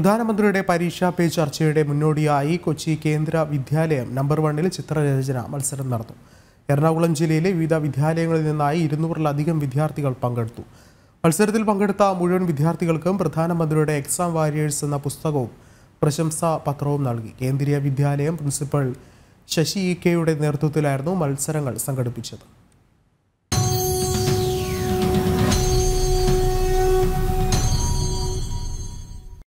പ്രധാനമന്ത്രിയുടെ പരീക്ഷാ പേ ചർച്ചയുടെ മുന്നോടിയായി കൊച്ചി കേന്ദ്ര വിദ്യാലയം നമ്പർ വണ്ണിൽ ചിത്രരചന മത്സരം നടന്നു എറണാകുളം ജില്ലയിലെ വിവിധ വിദ്യാലയങ്ങളിൽ നിന്നായി ഇരുന്നൂറിലധികം വിദ്യാർത്ഥികൾ പങ്കെടുത്തു മത്സരത്തിൽ പങ്കെടുത്ത മുഴുവൻ വിദ്യാർത്ഥികൾക്കും പ്രധാനമന്ത്രിയുടെ എക്സാം വാരിയേഴ്സ് എന്ന പുസ്തകവും പ്രശംസാ പത്രവും നൽകി കേന്ദ്രീയ വിദ്യാലയം പ്രിൻസിപ്പൽ ശശി ഇ കെയുടെ നേതൃത്വത്തിലായിരുന്നു മത്സരങ്ങൾ സംഘടിപ്പിച്ചത്